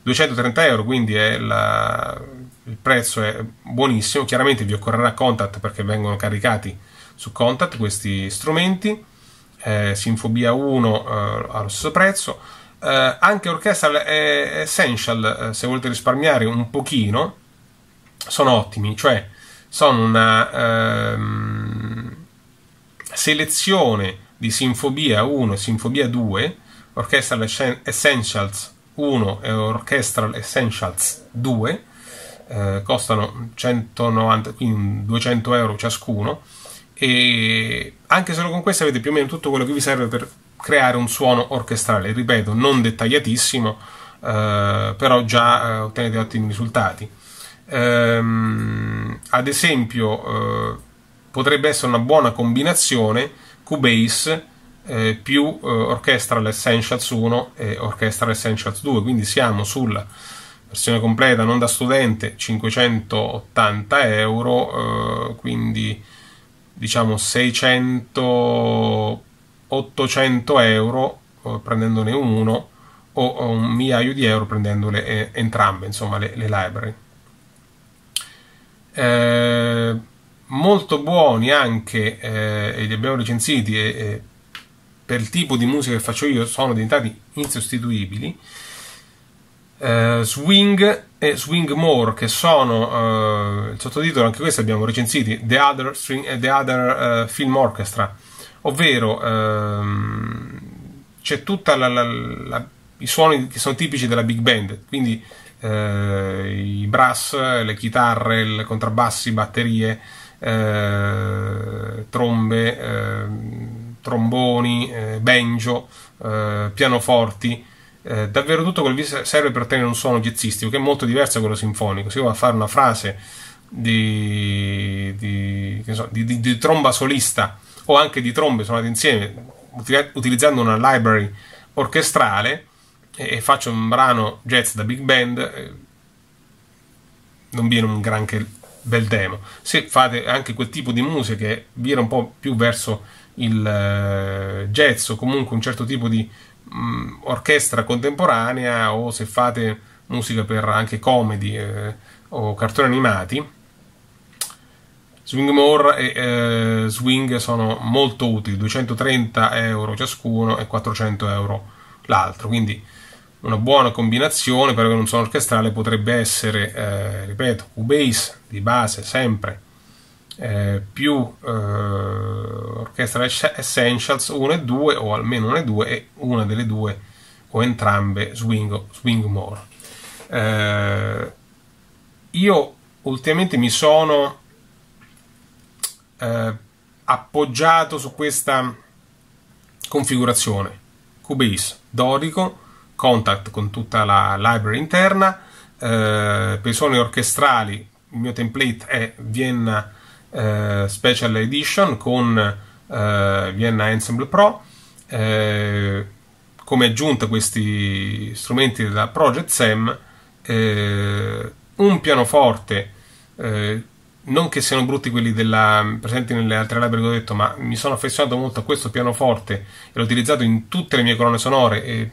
230 euro, quindi la... il prezzo è buonissimo. Chiaramente vi occorrerà Contact perché vengono caricati su Contact questi strumenti. Eh, Sinfobia 1 eh, allo stesso prezzo eh, anche Orchestral e eh, Essential, eh, se volete risparmiare un pochino, sono ottimi, cioè sono una ehm, selezione di Sinfobia 1 e Sinfobia 2, Orchestral Essentials 1 e Orchestral Essentials 2, eh, costano 190, 200 euro ciascuno, e anche solo con questo avete più o meno tutto quello che vi serve per creare un suono orchestrale, ripeto, non dettagliatissimo, eh, però già eh, ottenete ottimi risultati. Ehm, ad esempio, eh, potrebbe essere una buona combinazione Cubase eh, più eh, Orchestral Essentials 1 e Orchestral Essentials 2, quindi siamo sulla versione completa non da studente 580 euro, eh, quindi diciamo 600 800 euro eh, prendendone uno o un migliaio di euro prendendole eh, entrambe, insomma le, le library. Eh, molto buoni anche, eh, e li abbiamo recensiti, e, per il tipo di musica che faccio io sono diventati insostituibili. Eh, Swing e Swing More, che sono eh, il sottotitolo, anche questi abbiamo recensiti, The Other, String, The Other Film Orchestra, ovvero ehm, c'è tutta la, la, la, i suoni che sono tipici della big band, quindi eh, i brass, le chitarre, il contrabbassi, batterie, eh, trombe, ehm, eh, tromboni, banjo, eh, pianoforti. Eh, davvero tutto quello che serve per ottenere un suono jazzistico che è molto diverso da quello sinfonico. Se io vado a fare una frase di, di, so, di, di tromba solista o anche di trombe suonate insieme utilizzando una library orchestrale e faccio un brano jazz da big band eh, non viene un granché bel demo se fate anche quel tipo di musica che vira un po' più verso il eh, jazz o comunque un certo tipo di mh, mm, orchestra contemporanea o se fate musica per anche comedy eh, o cartoni animati Swing More e eh, Swing sono molto utili, 230 euro ciascuno e 400 euro l'altro, quindi una buona combinazione per un suono orchestrale potrebbe essere, eh, ripeto, Cubase di base sempre, eh, più eh, Orchestra Essentials 1 e 2 o almeno 1 e 2 e una delle due o entrambe Swing, swing More. Eh, io ultimamente mi sono eh, appoggiato su questa configurazione Cubase dorico contact con tutta la library interna eh, per i suoni orchestrali il mio template è Vienna eh, Special Edition con eh, Vienna Ensemble Pro eh, come aggiunta questi strumenti della Project Sam eh, un pianoforte eh, non che siano brutti quelli della, presenti nelle altre labbra che ho detto, ma mi sono affezionato molto a questo pianoforte e l'ho utilizzato in tutte le mie colonne sonore e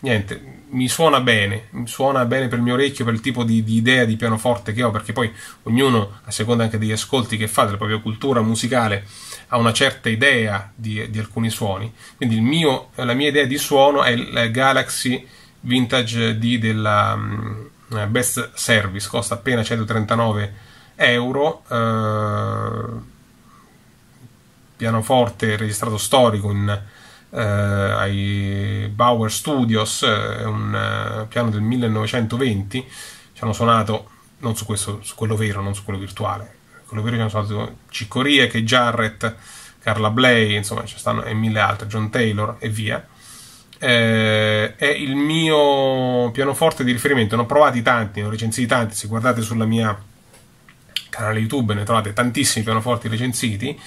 niente, mi suona bene, mi suona bene per il mio orecchio, per il tipo di, di, idea di pianoforte che ho, perché poi ognuno, a seconda anche degli ascolti che fa, della propria cultura musicale, ha una certa idea di, di alcuni suoni. Quindi mio, la mia idea di suono è il Galaxy Vintage D della mm, eh, Best Service, costa appena 139 euro euro, eh, pianoforte registrato storico in, eh, ai Bauer Studios, è eh, un eh, piano del 1920, ci hanno suonato, non su, questo, su quello vero, non su quello virtuale, quello vero ci hanno suonato Ciccorie, che Jarrett, Carla Bley, insomma ci stanno e mille altre, John Taylor e via. Eh, è il mio pianoforte di riferimento. Ne ho provati tanti, ne ho recensiti tanti. Se guardate sulla mia canale YouTube ne trovate tantissimi pianoforti recensiti,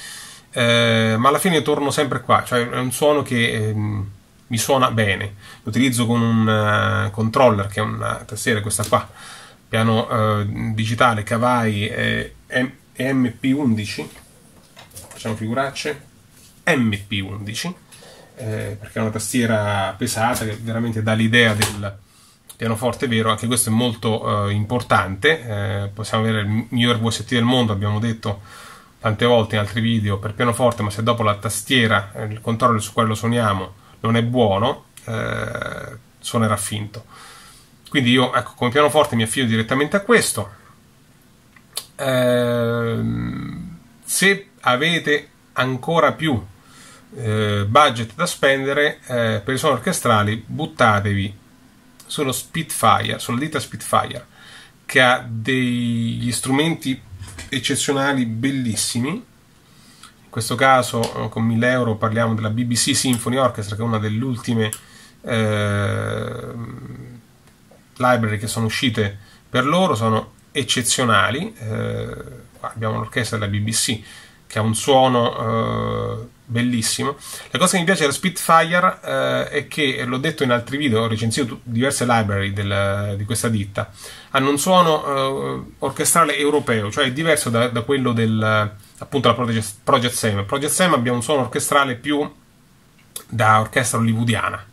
eh, ma alla fine torno sempre qua, cioè è un suono che eh, mi suona bene. Lo utilizzo con un uh, controller che è una tastiera, questa qua, piano uh, digitale Cavai eh, MP11, facciamo figuracce, MP11, eh, perché è una tastiera pesata che veramente dà l'idea del pianoforte vero, anche questo è molto eh, importante, eh, possiamo avere il miglior VST del mondo, abbiamo detto tante volte in altri video per pianoforte, ma se dopo la tastiera, eh, il controllo su quello suoniamo non è buono, eh, suonerà finto. Quindi io ecco, come pianoforte mi affido direttamente a questo. Ehm, se avete ancora più eh, budget da spendere eh, per i suoni orchestrali, buttatevi sullo Spitfire, sulla ditta Spitfire, che ha degli strumenti eccezionali bellissimi. In questo caso eh, con 1000 euro parliamo della BBC Symphony Orchestra, che è una delle ultime eh, library che sono uscite per loro, sono eccezionali. Eh, abbiamo l'orchestra della BBC che ha un suono... Eh, bellissimo. La cosa che mi piace dello Spitfire eh, è che, l'ho detto in altri video, ho recensito diverse library del, di questa ditta, hanno un suono eh, orchestrale europeo, cioè diverso da, da quello del appunto Project, Project Sam. Project Sam abbia un suono orchestrale più da orchestra hollywoodiana.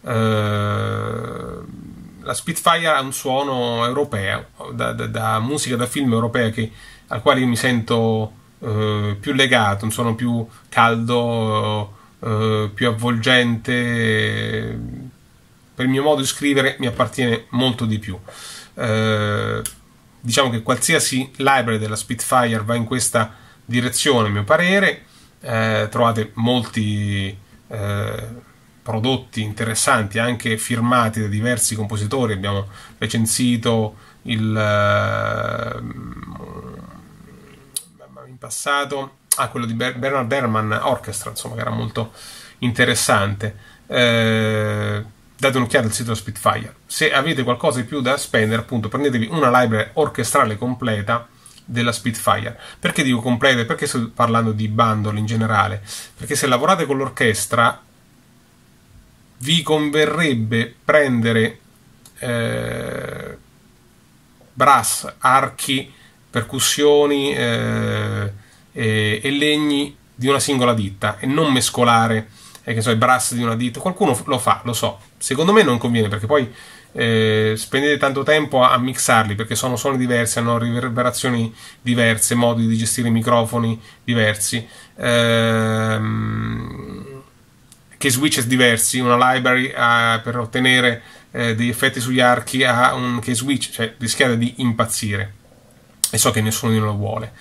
Eh, la Spitfire ha un suono europeo, da, da, da musica da film europea che, al quale io mi sento eh, più legato, un suono più caldo, eh, più avvolgente. Per il mio modo di scrivere mi appartiene molto di più. Eh, diciamo che qualsiasi library della Spitfire va in questa direzione, a mio parere. Eh, trovate molti eh, prodotti interessanti, anche firmati da diversi compositori. Abbiamo recensito il passato, ah, quello di Ber- Bernard Berman Orchestra, insomma, che era molto interessante. Eh, date un'occhiata al sito Spitfire. Se avete qualcosa di più da spendere, appunto, prendetevi una library orchestrale completa della Spitfire. Perché dico completa? Perché sto parlando di bundle in generale? Perché se lavorate con l'orchestra vi converrebbe prendere eh, brass, archi, percussioni eh, e, e, legni di una singola ditta e non mescolare eh, che so, i brass di una ditta. Qualcuno lo fa, lo so. Secondo me non conviene perché poi eh, spendete tanto tempo a, a, mixarli perché sono suoni diversi, hanno riverberazioni diverse, modi di gestire i microfoni diversi. Ehm, che switches diversi, una library a, eh, per ottenere eh, degli effetti sugli archi ha un key switch, cioè rischiate di impazzire e so che nessuno lo vuole.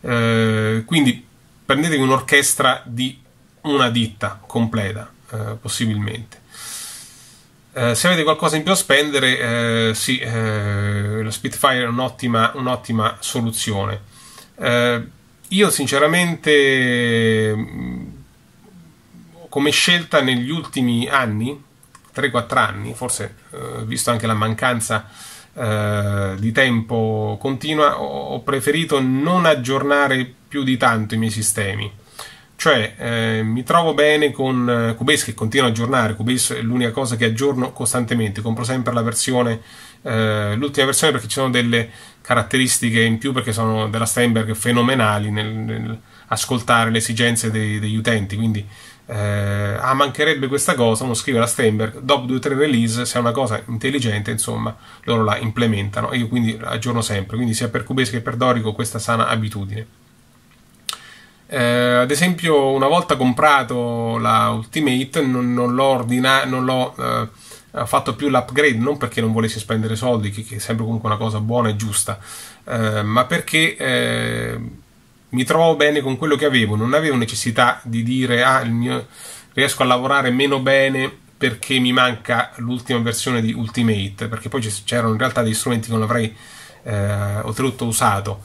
Eh, quindi prendetevi un'orchestra di una ditta completa, eh, possibilmente. Eh, se avete qualcosa in più a spendere, eh, sì, eh, lo Spitfire è un'ottima, un'ottima soluzione. Eh, io sinceramente, mm, come scelta negli ultimi anni, 3-4 anni, forse visto anche la mancanza eh, di tempo continua, ho preferito non aggiornare più di tanto i miei sistemi. Cioè, eh, mi trovo bene con eh, Cubase che continuo a aggiornare. Cubase è l'unica cosa che aggiorno costantemente. Compro sempre la versione, eh, l'ultima versione perché ci sono delle caratteristiche in più perché sono della Steinberg fenomenali nel, nel ascoltare le esigenze dei, degli utenti. Quindi eh, ah mancherebbe questa cosa, uno scrive alla Steinberg, dopo due o tre release, se è una cosa intelligente, insomma, loro la implementano e io quindi aggiorno sempre, quindi sia per Cubase che per Dorico questa sana abitudine. Eh, ad esempio, una volta comprato la Ultimate, non, non l'ho, ordina- non l'ho eh, fatto più l'upgrade, non perché non volessi spendere soldi, che, che è sempre comunque una cosa buona e giusta, eh, ma perché eh, mi trovavo bene con quello che avevo, non avevo necessità di dire ah, mio, riesco a lavorare meno bene perché mi manca l'ultima versione di Ultimate, perché poi c'erano in realtà degli strumenti che non avrei eh, oltretutto usato.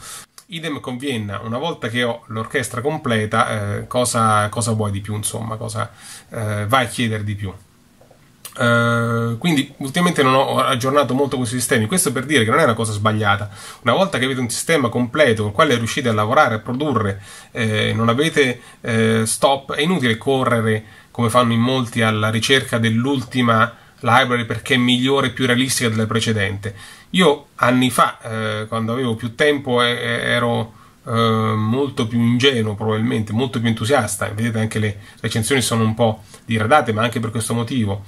Idem con Vienna, una volta che ho l'orchestra completa, eh, cosa, cosa, vuoi di più, insomma, cosa eh, vai a chiedere di più. Uh, quindi ultimamente non ho aggiornato molto questi sistemi. Questo per dire che non è una cosa sbagliata. Una volta che avete un sistema completo con il quale riuscite a lavorare, a produrre, eh, non avete eh, stop, è inutile correre come fanno in molti alla ricerca dell'ultima library perché è migliore e più realistica della precedente. Io anni fa, eh, quando avevo più tempo, ero eh, molto più ingenuo probabilmente, molto più entusiasta. Vedete anche le recensioni sono un po' diradate, ma anche per questo motivo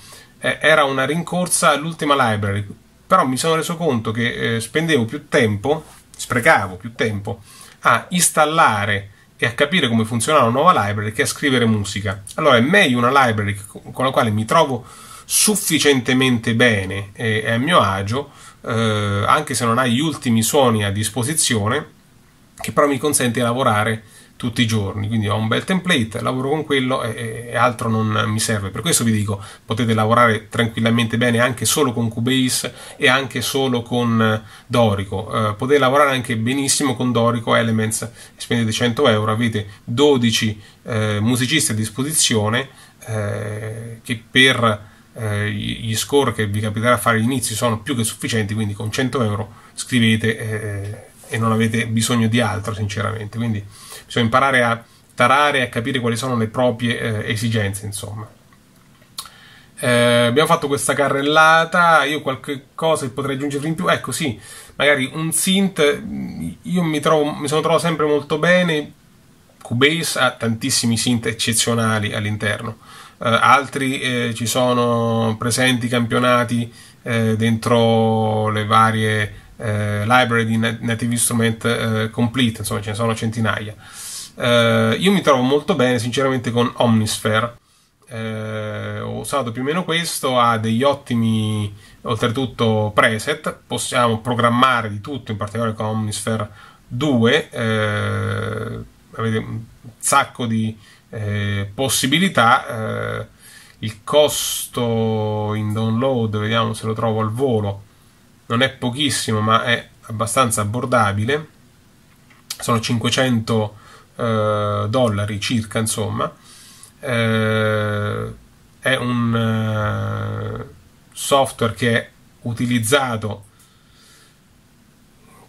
eh, era una rincorsa all'ultima library, però mi sono reso conto che eh, spendevo più tempo, sprecavo più tempo a installare e a capire come funzionava una nuova library che a scrivere musica. Allora è meglio una library con la quale mi trovo sufficientemente bene e, eh, e a mio agio, eh, anche se non ha gli ultimi suoni a disposizione, che però mi consente di lavorare tutti i giorni, quindi ho un bel template, lavoro con quello e, e, altro non mi serve. Per questo vi dico, potete lavorare tranquillamente bene anche solo con Cubase e anche solo con eh, Dorico. Eh, potete lavorare anche benissimo con Dorico Elements, spendete 100 euro, avete 12 eh, musicisti a disposizione eh, che per eh, gli score che vi capiterà a fare all'inizio sono più che sufficienti, quindi con 100 euro scrivete eh, e non avete bisogno di altro sinceramente. Quindi, cioè imparare a tarare e a capire quali sono le proprie eh, esigenze, insomma. Eh, abbiamo fatto questa carrellata, io qualche cosa potrei aggiungere in più, ecco sì, magari un synth, mm, io mi, trovo, mi sono trovato sempre molto bene, Cubase ha tantissimi synth eccezionali all'interno, eh, altri eh, ci sono presenti campionati eh, dentro le varie eh, library di Native Instrument Complete, insomma ce ne sono centinaia. Eh, io mi trovo molto bene, sinceramente, con Omnisphere. Eh, ho usato più o meno questo, ha degli ottimi, oltretutto, preset. Possiamo programmare di tutto, in particolare con Omnisphere 2. Eh, avete un sacco di eh, possibilità. Eh, il costo in download, vediamo se lo trovo al volo, non è pochissimo, ma è abbastanza abbordabile. Sono 500 eh, dollari circa, insomma, eh, è un eh, software che è utilizzato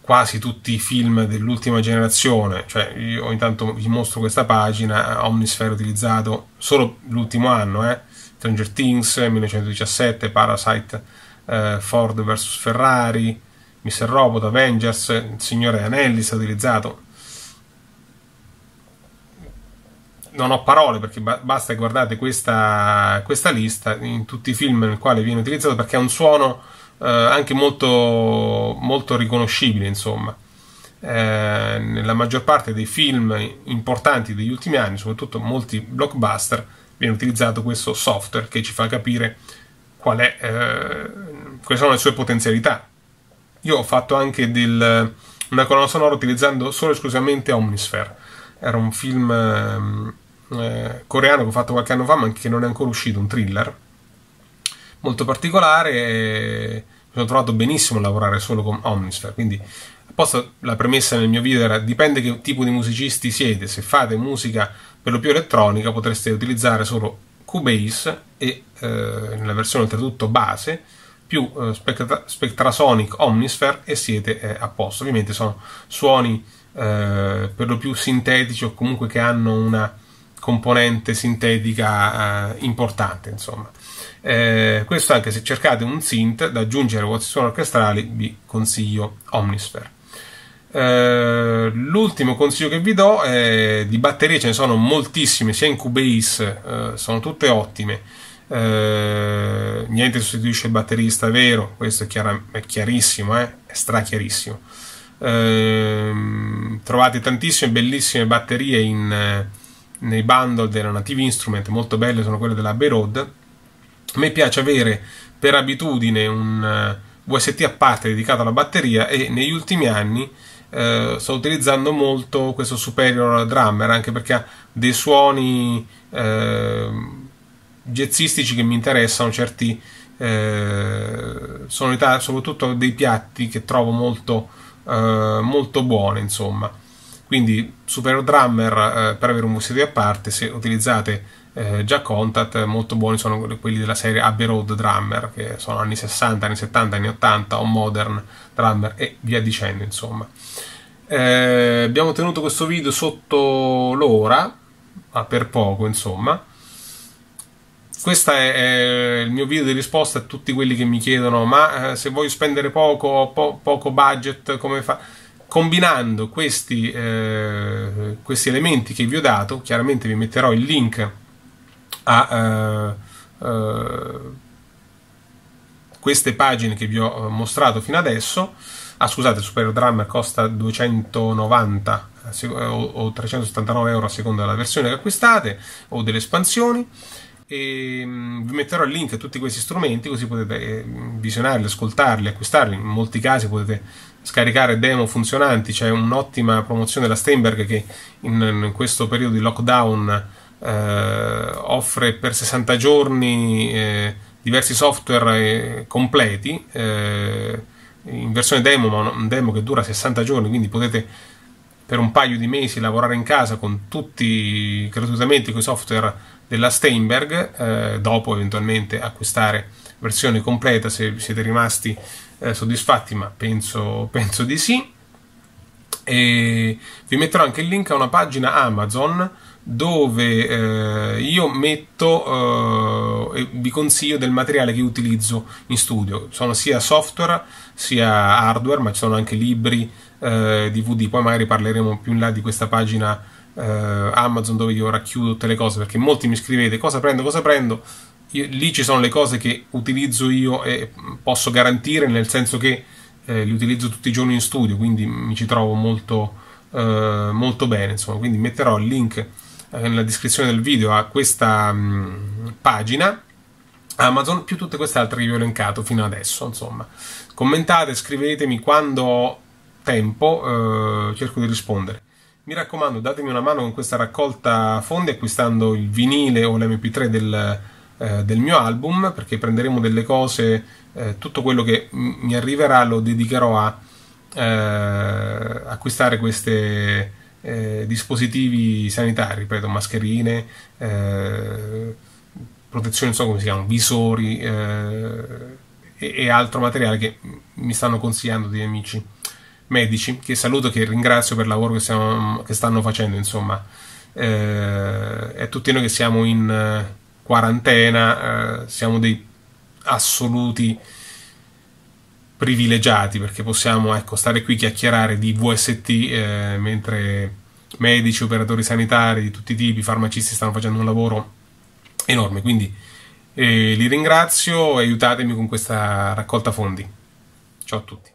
quasi tutti i film dell'ultima generazione, cioè io intanto vi mostro questa pagina, eh, Omnisphere utilizzato solo l'ultimo anno, eh? Stranger Things 1917, Parasite, eh, Ford vs Ferrari, Mr. Robot, Avengers, il Signore Anelli è stato utilizzato non ho parole perché ba- basta guardate questa, questa, lista in tutti i film nel quale viene utilizzato perché ha un suono eh, anche molto, molto riconoscibile insomma eh, nella maggior parte dei film importanti degli ultimi anni soprattutto molti blockbuster viene utilizzato questo software che ci fa capire qual è, eh, quali sono le sue potenzialità io ho fatto anche del, una colonna sonora utilizzando solo e esclusivamente Omnisphere era un film ehm, eh, coreano che ho fatto qualche anno fa, ma che non è ancora uscito, un thriller molto particolare. E mi sono trovato benissimo a lavorare solo con Omnisphere. Quindi, apposta la premessa nel mio video era: dipende che tipo di musicisti siete. Se fate musica per lo più elettronica, potreste utilizzare solo Cubase e eh, nella versione oltretutto base più eh, spectra- Spectrasonic Omnisphere e siete eh, a posto. Ovviamente sono suoni eh, per lo più sintetici o comunque che hanno una componente sintetica eh, importante, insomma. Eh, questo anche se cercate un synth da aggiungere a vostri suoni orchestrali, vi consiglio Omnisphere. Eh, l'ultimo consiglio che vi do è di batterie, ce ne sono moltissime, sia in Cubase, eh, sono tutte ottime. Eh, niente sostituisce il batterista, è vero, questo è, chiara, è chiarissimo, eh, è strachiarissimo. Ehm, trovate tantissime bellissime batterie in nei bundle della Native Instrument molto belle sono quelle della Abbey Road. A me piace avere per abitudine un VST eh, a parte dedicato alla batteria e negli ultimi anni eh, sto utilizzando molto questo Superior Drummer anche perché ha dei suoni eh, jazzistici che mi interessano, certi eh, sonorità, soprattutto dei piatti che trovo molto, eh, molto buone insomma. Quindi Super Drummer eh, per avere un museo a parte, se utilizzate eh, già Contact, eh, molto buoni sono quelli della serie Abbey Road Drummer, che sono anni 60, anni 70, anni 80 o Modern Drummer e via dicendo insomma. Eh, abbiamo tenuto questo video sotto l'ora, ma per poco insomma. Questo è, è, il mio video di risposta a tutti quelli che mi chiedono ma eh, se voglio spendere poco, po- poco budget, come fa? combinando questi, eh, questi, elementi che vi ho dato, chiaramente vi metterò il link a eh, eh, queste pagine che vi ho eh, mostrato fino adesso. Ah, scusate, Super Drummer costa 290 eh, o 379 euro a seconda della versione che acquistate o delle espansioni e mm, vi metterò il link a tutti questi strumenti così potete eh, visionarli, ascoltarli, acquistarli in molti casi potete scaricare demo funzionanti, c'è un'ottima promozione della Steinberg che in, in questo periodo di lockdown eh, offre per 60 giorni eh, diversi software eh, completi eh, in versione demo, ma un demo che dura 60 giorni, quindi potete per un paio di mesi lavorare in casa con tutti gratuitamente con i software della Steinberg, eh, dopo eventualmente acquistare versione completa se siete rimasti eh, soddisfatti, ma penso, penso di sì. E vi metterò anche il link a una pagina Amazon dove eh, io metto eh, e vi consiglio del materiale che utilizzo in studio. Sono sia software sia hardware, ma ci sono anche libri, eh, DVD. Poi magari parleremo più in là di questa pagina eh, Amazon dove io racchiudo tutte le cose perché molti mi scrivete cosa prendo, cosa prendo io, lì ci sono le cose che utilizzo io e posso garantire, nel senso che eh, li utilizzo tutti i giorni in studio, quindi mi ci trovo molto, eh, molto bene. Insomma. Quindi metterò il link eh, nella descrizione del video a questa mh, mm, pagina Amazon più tutte queste altre che vi ho elencato fino adesso. Insomma. Commentate, scrivetemi quando ho tempo, eh, cerco di rispondere. Mi raccomando, datemi una mano con questa raccolta fondi acquistando il vinile o l'MP3 del eh, del mio album perché prenderemo delle cose, eh, tutto quello che mi arriverà lo dedicherò a eh, acquistare questi eh, dispositivi sanitari, ripeto, mascherine, protezione non so come si chiamano, visori e, e altro materiale che mi stanno consigliando degli amici medici che saluto che ringrazio per il lavoro che, stiamo, che stanno facendo insomma eh, è tutti noi che siamo in quarantena, eh, siamo dei assoluti privilegiati perché possiamo ecco, stare qui a chiacchierare di VST eh, mentre medici, operatori sanitari di tutti i tipi, farmacisti stanno facendo un lavoro enorme. Quindi eh, li ringrazio e aiutatemi con questa raccolta fondi. Ciao a tutti.